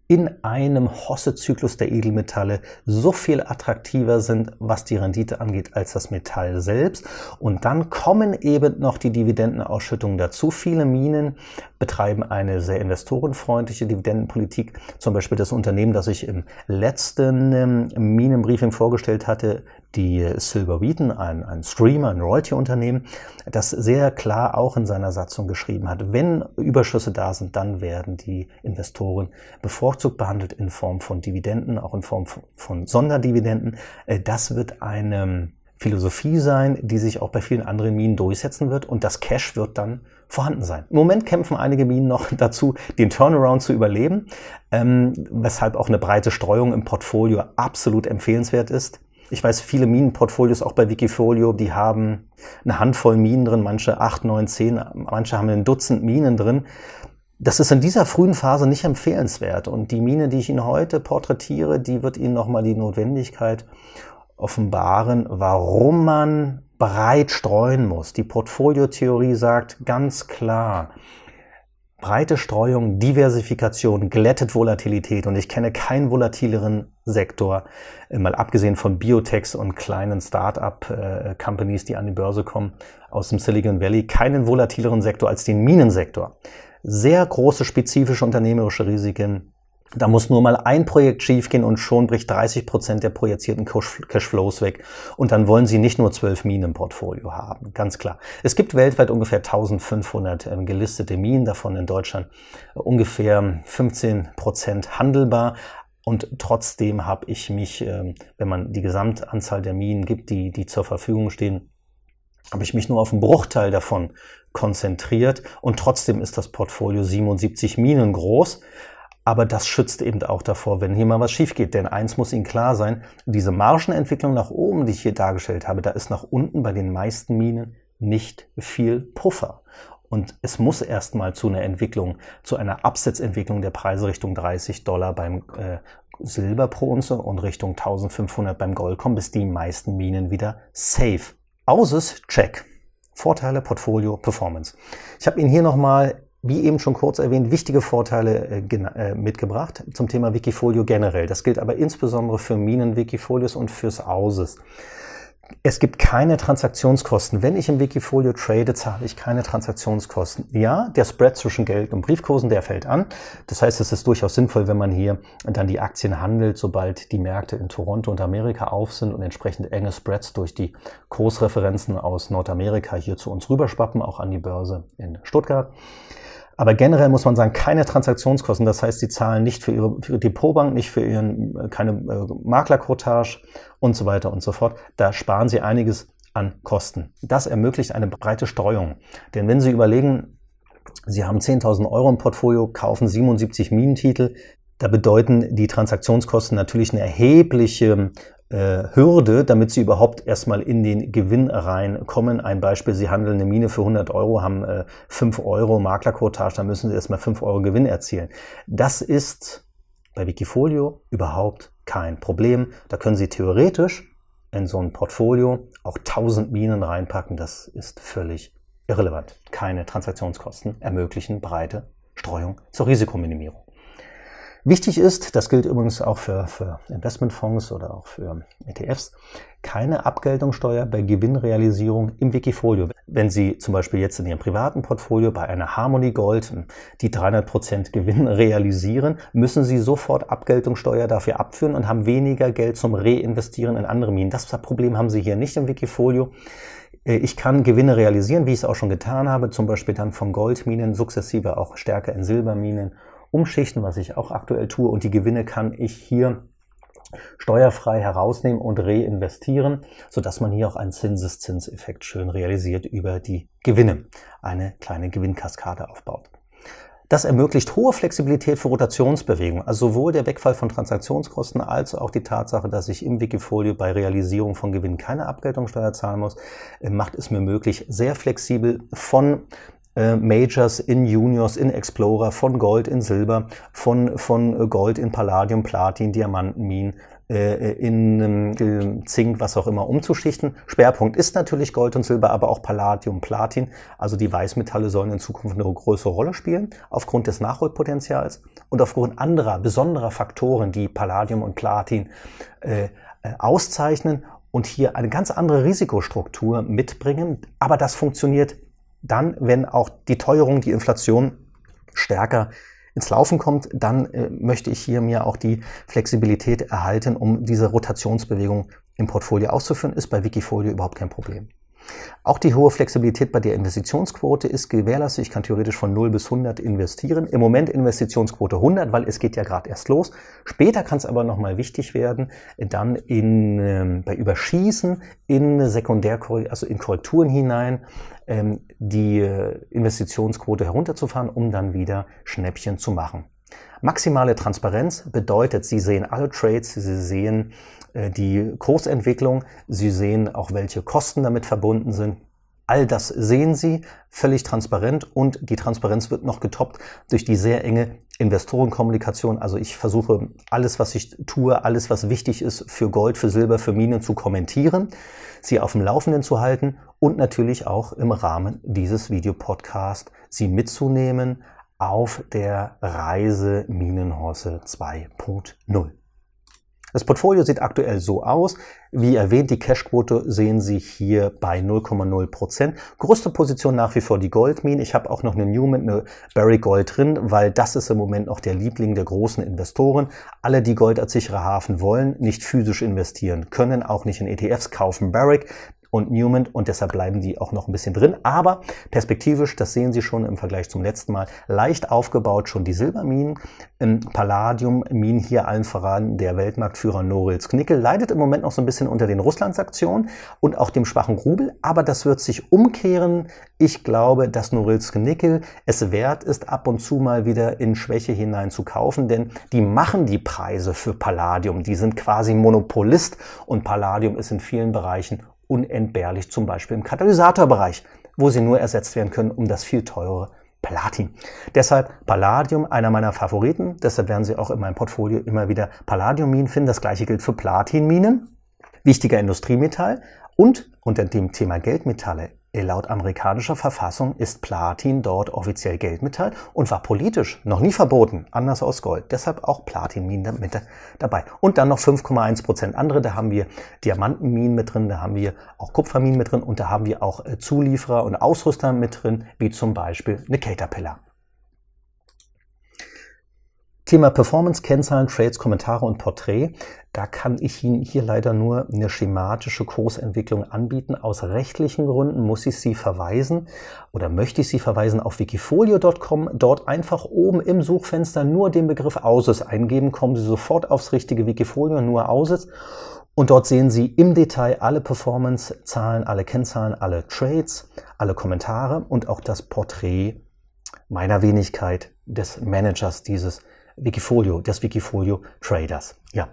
in einem Hosse-Zyklus der Edelmetalle so viel attraktiver sind, was die Rendite angeht, als das Metall selbst. Und dann kommen eben noch die Dividendenausschüttungen dazu. Viele Minen betreiben eine sehr investorenfreundliche Dividendenpolitik. Zum Beispiel das Unternehmen, das ich im letzten ähm, Minenbriefing vorgestellt hatte, die Silver Wheaton, ein, ein Streamer, ein Royalty-Unternehmen, das sehr klar auch in seiner Satzung geschrieben hat, wenn Überschüsse da sind, dann werden die Investoren bevorzugt behandelt in Form von Dividenden, auch in Form von Sonderdividenden. Äh, das wird eine ähm, Philosophie sein, die sich auch bei vielen anderen Minen durchsetzen wird und das Cash wird dann vorhanden sein. Im Moment kämpfen einige Minen noch dazu, den Turnaround zu überleben, ähm, weshalb auch eine breite Streuung im Portfolio absolut empfehlenswert ist. Ich weiß, viele Minenportfolios auch bei Wikifolio, die haben eine Handvoll Minen drin, manche acht, neun, zehn, manche haben ein Dutzend Minen drin. Das ist in dieser frühen Phase nicht empfehlenswert. Und die Mine, die ich Ihnen heute porträtiere, die wird Ihnen nochmal die Notwendigkeit offenbaren, warum man breit streuen muss. Die Portfoliotheorie sagt ganz klar, breite Streuung, Diversifikation glättet Volatilität und ich kenne keinen volatileren Sektor, äh, mal abgesehen von Biotechs und kleinen Start-up-Companies, äh, die an die Börse kommen, aus dem Silicon Valley, keinen volatileren Sektor als den Minensektor. Sehr große spezifische unternehmerische Risiken, da muss nur mal ein Projekt schiefgehen und schon bricht 30 Prozent der projizierten Cashflows weg. Und dann wollen sie nicht nur 12 Minen im Portfolio haben. Ganz klar. Es gibt weltweit ungefähr 1500 ähm, gelistete Minen, davon in Deutschland äh, ungefähr 15 Prozent handelbar. Und trotzdem habe ich mich, ähm, wenn man die Gesamtanzahl der Minen gibt, die, die zur Verfügung stehen, habe ich mich nur auf einen Bruchteil davon konzentriert. Und trotzdem ist das Portfolio 77 Minen groß. Aber das schützt eben auch davor, wenn hier mal was schief geht. Denn eins muss Ihnen klar sein, diese Margenentwicklung nach oben, die ich hier dargestellt habe, da ist nach unten bei den meisten Minen nicht viel Puffer. Und es muss erstmal zu einer Entwicklung, zu einer Absetzentwicklung der Preise Richtung 30 Dollar beim äh, Silber pro Unze und Richtung 1500 beim Gold kommen, bis die meisten Minen wieder safe. Auses check. Vorteile, Portfolio, Performance. Ich habe Ihnen hier nochmal wie eben schon kurz erwähnt, wichtige Vorteile äh, äh, mitgebracht zum Thema Wikifolio generell. Das gilt aber insbesondere für Minen-Wikifolios und fürs Auses. Es gibt keine Transaktionskosten. Wenn ich im Wikifolio trade, zahle ich keine Transaktionskosten. Ja, der Spread zwischen Geld und Briefkursen, der fällt an. Das heißt, es ist durchaus sinnvoll, wenn man hier dann die Aktien handelt, sobald die Märkte in Toronto und Amerika auf sind und entsprechend enge Spreads durch die Kursreferenzen aus Nordamerika hier zu uns rüberschwappen, auch an die Börse in Stuttgart. Aber generell muss man sagen, keine Transaktionskosten. Das heißt, sie zahlen nicht für ihre, für ihre Depotbank, nicht für ihren, äh, keine äh, Maklerquotage und so weiter und so fort. Da sparen sie einiges an Kosten. Das ermöglicht eine breite Streuung. Denn wenn Sie überlegen, Sie haben 10.000 Euro im Portfolio, kaufen 77 Minentitel, da bedeuten die Transaktionskosten natürlich eine erhebliche äh, Hürde, damit sie überhaupt erstmal in den Gewinn reinkommen. Ein Beispiel, sie handeln eine Mine für 100 Euro, haben äh, 5 Euro Maklerquotage, dann müssen sie erstmal 5 Euro Gewinn erzielen. Das ist bei Wikifolio überhaupt kein Problem. Da können sie theoretisch in so ein Portfolio auch 1000 Minen reinpacken. Das ist völlig irrelevant. Keine Transaktionskosten ermöglichen breite Streuung zur Risikominimierung. Wichtig ist, das gilt übrigens auch für, für Investmentfonds oder auch für ETFs, keine Abgeltungssteuer bei Gewinnrealisierung im Wikifolio. Wenn Sie zum Beispiel jetzt in Ihrem privaten Portfolio bei einer Harmony Gold die 300% Gewinn realisieren, müssen Sie sofort Abgeltungssteuer dafür abführen und haben weniger Geld zum Reinvestieren in andere Minen. Das Problem haben Sie hier nicht im Wikifolio. Äh, ich kann Gewinne realisieren, wie ich es auch schon getan habe, zum Beispiel dann von Goldminen, sukzessive auch stärker in Silberminen umschichten, was ich auch aktuell tue. Und die Gewinne kann ich hier steuerfrei herausnehmen und reinvestieren, sodass man hier auch einen Zinseszinseffekt schön realisiert über die Gewinne, eine kleine Gewinnkaskade aufbaut. Das ermöglicht hohe Flexibilität für Rotationsbewegungen, also sowohl der Wegfall von Transaktionskosten als auch die Tatsache, dass ich im Wikifolio bei Realisierung von Gewinn keine Abgeltungssteuer zahlen muss, äh, macht es mir möglich, sehr flexibel von äh, Majors in Juniors, in Explorer, von Gold in Silber, von, von äh, Gold in Palladium, Platin, Diamantenminen, äh, in ähm, ähm, Zink, was auch immer, umzuschichten. Sperrpunkt ist natürlich Gold und Silber, aber auch Palladium, Platin. Also die Weißmetalle sollen in Zukunft eine größere Rolle spielen, aufgrund des Nachholpotenzials und aufgrund anderer besonderer Faktoren, die Palladium und Platin äh, auszeichnen und hier eine ganz andere Risikostruktur mitbringen. Aber das funktioniert dann, wenn auch die Teuerung, die Inflation stärker ins Laufen kommt, dann äh, möchte ich hier mir auch die Flexibilität erhalten, um diese Rotationsbewegung im Portfolio auszuführen, ist bei Wikifolio überhaupt kein Problem. Auch die hohe Flexibilität bei der Investitionsquote ist gewährleistet. Ich kann theoretisch von 0 bis 100 investieren. Im Moment Investitionsquote 100, weil es geht ja gerade erst los. Später kann es aber nochmal wichtig werden, dann in, ähm, bei Überschießen in Sekundärkorrekturen, also in Korrekturen hinein, ähm, die äh, Investitionsquote herunterzufahren, um dann wieder Schnäppchen zu machen. Maximale Transparenz bedeutet, Sie sehen alle Trades, Sie sehen äh, die Kursentwicklung. Sie sehen auch, welche Kosten damit verbunden sind. All das sehen Sie völlig transparent und die Transparenz wird noch getoppt durch die sehr enge Investorenkommunikation. Also ich versuche alles, was ich tue, alles, was wichtig ist für Gold, für Silber, für Minen zu kommentieren, Sie auf dem Laufenden zu halten und natürlich auch im Rahmen dieses Videopodcasts Sie mitzunehmen auf der Reise Minenhorse 2.0. Das Portfolio sieht aktuell so aus. Wie erwähnt, die Cashquote sehen Sie hier bei 0,0%. Prozent. Größte Position nach wie vor die Goldmine. Ich habe auch noch eine Newman, eine Barry Gold drin, weil das ist im Moment noch der Liebling der großen Investoren. Alle, die Gold als sichere Hafen wollen, nicht physisch investieren können, auch nicht in ETFs kaufen Barrick und Newman und deshalb bleiben die auch noch ein bisschen drin. Aber perspektivisch, das sehen Sie schon im Vergleich zum letzten Mal, leicht aufgebaut schon die Silberminen. Im Palladium hier allen voran der Weltmarktführer Norilsk Nickel leidet im Moment noch so ein bisschen unter den Russlandsaktionen und auch dem schwachen Rubel, aber das wird sich umkehren. Ich glaube, dass Norilsk Nickel es wert ist, ab und zu mal wieder in Schwäche hinein zu kaufen, denn die machen die Preise für Palladium. Die sind quasi Monopolist und Palladium ist in vielen Bereichen unentbehrlich, zum Beispiel im Katalysatorbereich, wo sie nur ersetzt werden können um das viel teure Platin. Deshalb Palladium, einer meiner Favoriten. Deshalb werden Sie auch in meinem Portfolio immer wieder Palladiumminen finden. Das gleiche gilt für Platinminen, wichtiger Industriemetall. Und unter dem Thema Geldmetalle Laut amerikanischer Verfassung ist Platin dort offiziell Geldmetall und war politisch noch nie verboten, anders aus Gold. Deshalb auch Platinminen mit dabei. Und dann noch 5,1 Prozent andere. Da haben wir Diamantenminen mit drin, da haben wir auch Kupferminen mit drin und da haben wir auch äh, Zulieferer und Ausrüster mit drin, wie zum Beispiel eine Caterpillar. Thema Performance, Kennzahlen, Trades, Kommentare und Porträt. Da kann ich Ihnen hier leider nur eine schematische Kursentwicklung anbieten. Aus rechtlichen Gründen muss ich Sie verweisen oder möchte ich Sie verweisen auf wikifolio.com. Dort einfach oben im Suchfenster nur den Begriff AUSIS eingeben, kommen Sie sofort aufs richtige Wikifolio, nur AUSIS. Und dort sehen Sie im Detail alle Performance-Zahlen, alle Kennzahlen, alle Trades, alle Kommentare und auch das Porträt meiner Wenigkeit des Managers dieses Wikifolio, des Wikifolio Traders. Ja.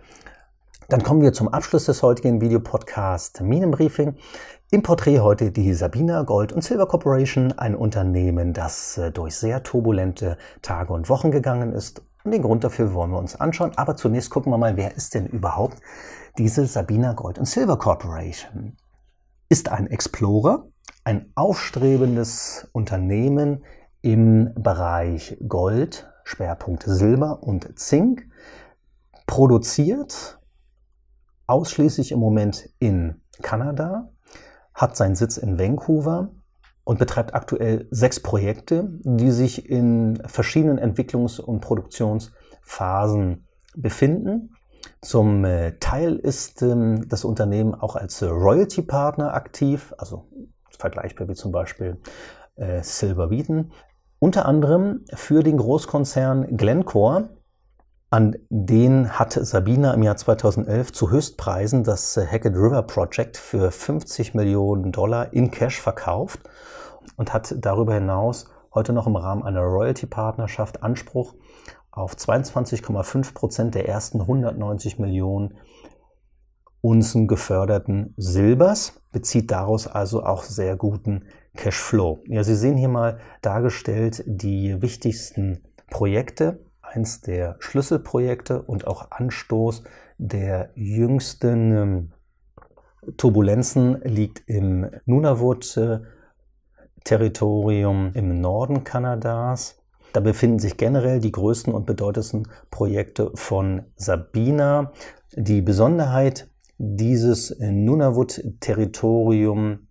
Dann kommen wir zum Abschluss des heutigen Videopodcasts Minenbriefing. Im Porträt heute die Sabina Gold und Silver Corporation, ein Unternehmen, das äh, durch sehr turbulente Tage und Wochen gegangen ist. Und den Grund dafür wollen wir uns anschauen. Aber zunächst gucken wir mal, wer ist denn überhaupt diese Sabina Gold und Silver Corporation? Ist ein Explorer, ein aufstrebendes Unternehmen im Bereich Gold, Schwerpunkt Silber und Zink, produziert ausschließlich im Moment in Kanada, hat seinen Sitz in Vancouver und betreibt aktuell sechs Projekte, die sich in verschiedenen Entwicklungs- und Produktionsphasen befinden. Zum äh, Teil ist ähm, das Unternehmen auch als Royalty-Partner aktiv, also vergleichbar wie zum Beispiel äh, Silver Wheaton unter anderem für den Großkonzern Glencore. An den hat Sabina im Jahr 2011 zu Höchstpreisen das Hackett River Project für 50 Millionen Dollar in Cash verkauft und hat darüber hinaus heute noch im Rahmen einer Royalty-Partnerschaft Anspruch auf 22,5 Prozent der ersten 190 Millionen Unzen geförderten Silbers, bezieht daraus also auch sehr guten Cashflow. Ja, Sie sehen hier mal dargestellt die wichtigsten Projekte, eins der Schlüsselprojekte und auch Anstoß der jüngsten ähm, Turbulenzen liegt im Nunavut äh, Territorium im Norden Kanadas. Da befinden sich generell die größten und bedeutendsten Projekte von Sabina. Die Besonderheit dieses Nunavut-Territorium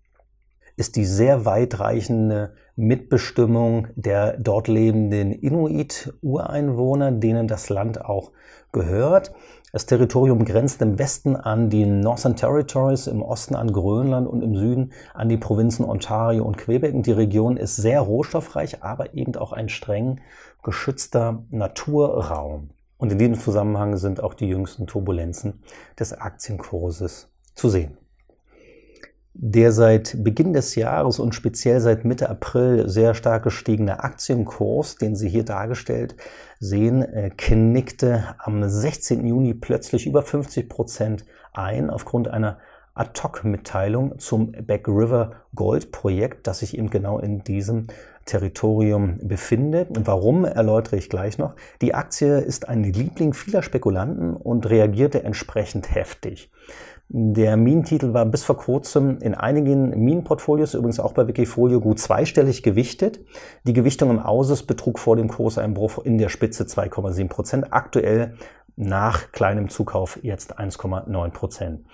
ist die sehr weitreichende Mitbestimmung der dort lebenden Inuit-Ureinwohner, denen das Land auch gehört. Das Territorium grenzt im Westen an die Northern Territories, im Osten an Grönland und im Süden an die Provinzen Ontario und Quebec. Und die Region ist sehr rohstoffreich, aber eben auch ein streng geschützter Naturraum. Und in diesem Zusammenhang sind auch die jüngsten Turbulenzen des Aktienkurses zu sehen. Der seit Beginn des Jahres und speziell seit Mitte April sehr stark gestiegene Aktienkurs, den Sie hier dargestellt sehen, äh, knickte am 16. Juni plötzlich über 50 Prozent ein aufgrund einer Ad-Hoc-Mitteilung zum Back River Gold Projekt, das sich eben genau in diesem Territorium befinde. Warum erläutere ich gleich noch. Die Aktie ist ein Liebling vieler Spekulanten und reagierte entsprechend heftig. Der Minentitel war bis vor kurzem in einigen Minenportfolios, übrigens auch bei Wikifolio, gut zweistellig gewichtet. Die Gewichtung im Ausus betrug vor dem Kurseinbruch in der Spitze 2,7 Prozent. Aktuell nach kleinem Zukauf jetzt 1,9 Prozent.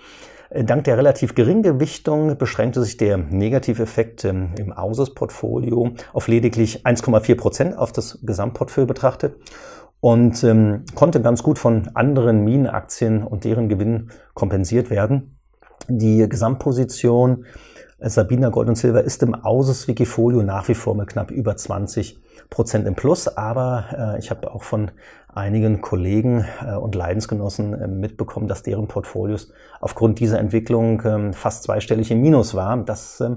Äh, dank der relativ geringen Gewichtung beschränkte sich der Negativeffekt ähm, im Ausus-Portfolio auf lediglich 1,4 Prozent auf das Gesamtportfolio betrachtet und ähm, konnte ganz gut von anderen Minenaktien und deren Gewinnen kompensiert werden. Die Gesamtposition äh, Sabina Gold und Silber ist im Auses Wikifolio nach wie vor mit knapp über 20 Prozent im Plus, aber äh, ich habe auch von einigen Kollegen äh, und Leidensgenossen äh, mitbekommen, dass deren Portfolios aufgrund dieser Entwicklung äh, fast zweistellig im Minus waren. Das äh,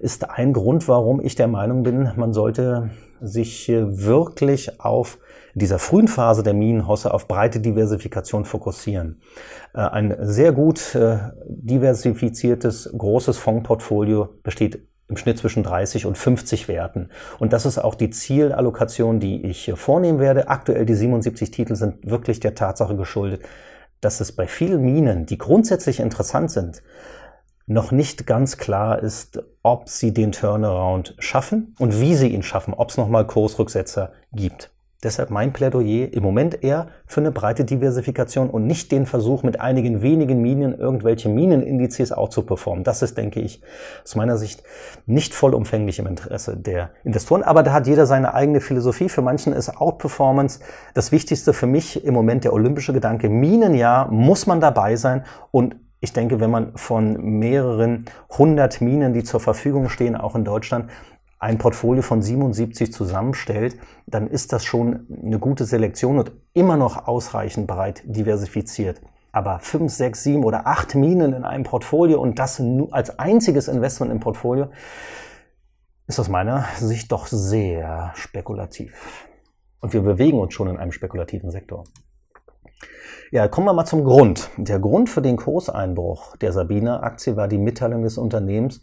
ist ein Grund, warum ich der Meinung bin, man sollte sich äh, wirklich auf in dieser frühen Phase der Minenhosse auf breite Diversifikation fokussieren. Äh, ein sehr gut äh, diversifiziertes, großes Fondsportfolio besteht im Schnitt zwischen 30 und 50 Werten. Und das ist auch die Zielallokation, die ich vornehmen werde. Aktuell die 77 Titel sind wirklich der Tatsache geschuldet, dass es bei vielen Minen, die grundsätzlich interessant sind, noch nicht ganz klar ist, ob sie den Turnaround schaffen und wie sie ihn schaffen, ob es nochmal Kursrücksetzer gibt. Deshalb mein Plädoyer im Moment eher für eine breite Diversifikation und nicht den Versuch, mit einigen wenigen Minen irgendwelche Minenindizes auch zu performen. Das ist, denke ich, aus meiner Sicht nicht vollumfänglich im Interesse der Investoren. Aber da hat jeder seine eigene Philosophie. Für manchen ist Outperformance das Wichtigste. Für mich im Moment der olympische Gedanke. Minen ja, muss man dabei sein und ich denke, wenn man von mehreren hundert Minen, die zur Verfügung stehen, auch in Deutschland, ein Portfolio von 77 zusammenstellt, dann ist das schon eine gute Selektion und immer noch ausreichend breit diversifiziert. Aber 5, 6, 7 oder 8 Minen in einem Portfolio und das nur als einziges Investment im Portfolio, ist aus meiner Sicht doch sehr spekulativ. Und wir bewegen uns schon in einem spekulativen Sektor. Ja, kommen wir mal zum Grund. Der Grund für den Kurseinbruch der sabine aktie war die Mitteilung des Unternehmens,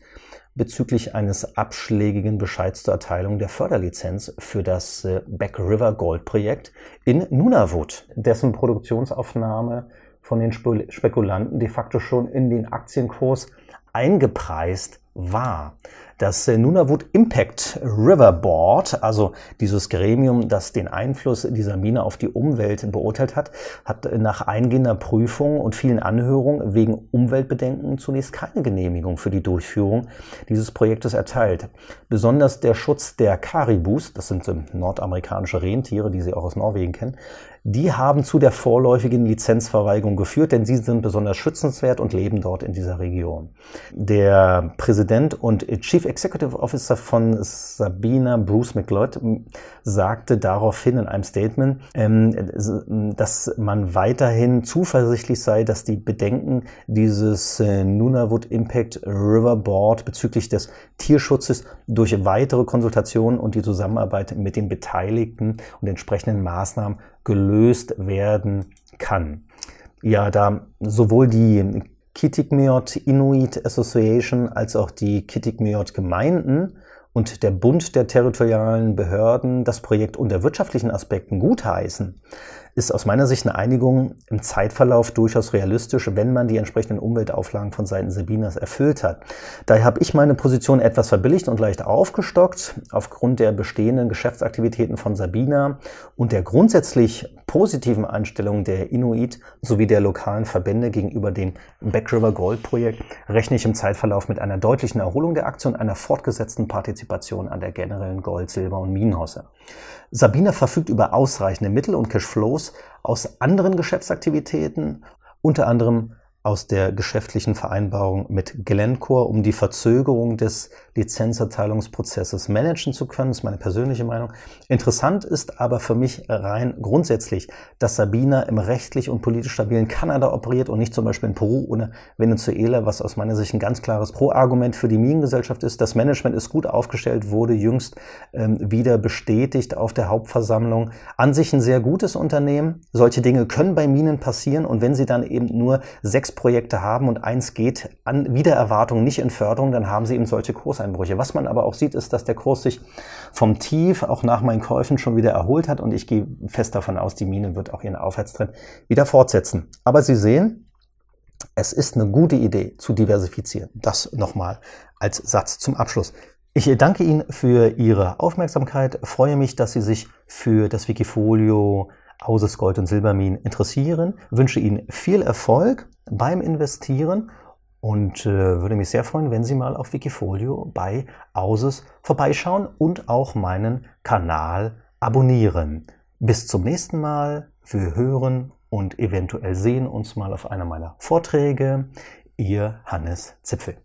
bezüglich eines abschlägigen Bescheids zur Erteilung der Förderlizenz für das äh, Back River Gold Projekt in Nunavut, dessen Produktionsaufnahme von den Spekulanten de facto schon in den Aktienkurs eingepreist war. Das äh, Nunavut Impact River Board, also dieses Gremium, das den Einfluss dieser Mine auf die Umwelt beurteilt hat, hat äh, nach eingehender Prüfung und vielen Anhörungen wegen Umweltbedenken zunächst keine Genehmigung für die Durchführung dieses Projektes erteilt. Besonders der Schutz der Karibus, das sind ähm, nordamerikanische Rentiere, die Sie auch aus Norwegen kennen, die haben zu der vorläufigen Lizenzverweigerung geführt, denn sie sind besonders schützenswert und leben dort in dieser Region. Der Präsident und Chief Executive Officer von Sabina Bruce McLeod sagte daraufhin in einem Statement, ähm, dass man weiterhin zuversichtlich sei, dass die Bedenken dieses äh, Nunavut Impact River Board bezüglich des Tierschutzes durch weitere Konsultationen und die Zusammenarbeit mit den Beteiligten und entsprechenden Maßnahmen gelöst werden kann. Ja, da sowohl die Kitikmeot Inuit Association als auch die Kitikmeot Gemeinden und der Bund der territorialen Behörden das Projekt unter wirtschaftlichen Aspekten gutheißen, ist aus meiner Sicht eine Einigung im Zeitverlauf durchaus realistisch, wenn man die entsprechenden Umweltauflagen von Seiten Sabinas erfüllt hat. Daher habe ich meine Position etwas verbilligt und leicht aufgestockt. Aufgrund der bestehenden Geschäftsaktivitäten von Sabina und der grundsätzlich positiven Einstellung der Inuit sowie der lokalen Verbände gegenüber dem Back River Gold Projekt rechne ich im Zeitverlauf mit einer deutlichen Erholung der Aktie und einer fortgesetzten Partizipation an der generellen Gold-, Silber- und Minenhosse. Sabina verfügt über ausreichende Mittel und Cashflows aus anderen Geschäftsaktivitäten, unter anderem aus der geschäftlichen Vereinbarung mit Glencore, um die Verzögerung des Lizenzerteilungsprozesses managen zu können. Das ist meine persönliche Meinung. Interessant ist aber für mich rein grundsätzlich, dass Sabina im rechtlich und politisch stabilen Kanada operiert und nicht zum Beispiel in Peru oder Venezuela, was aus meiner Sicht ein ganz klares Pro-Argument für die Minengesellschaft ist. Das Management ist gut aufgestellt, wurde jüngst ähm, wieder bestätigt auf der Hauptversammlung. An sich ein sehr gutes Unternehmen. Solche Dinge können bei Minen passieren und wenn sie dann eben nur Projekte haben und eins geht an Wiedererwartung nicht in Förderung, dann haben sie eben solche Kurseinbrüche. Was man aber auch sieht, ist, dass der Kurs sich vom Tief auch nach meinen Käufen schon wieder erholt hat und ich gehe fest davon aus, die Mine wird auch ihren Aufwärtstrend wieder fortsetzen. Aber Sie sehen, es ist eine gute Idee zu diversifizieren. Das nochmal als Satz zum Abschluss. Ich danke Ihnen für Ihre Aufmerksamkeit, freue mich, dass Sie sich für das Wikifolio Hauses Gold und Silbermin interessieren, wünsche Ihnen viel Erfolg beim Investieren und äh, würde mich sehr freuen, wenn Sie mal auf Wikifolio bei Auses vorbeischauen und auch meinen Kanal abonnieren. Bis zum nächsten Mal. Wir hören und eventuell sehen uns mal auf einer meiner Vorträge. Ihr Hannes Zipfel.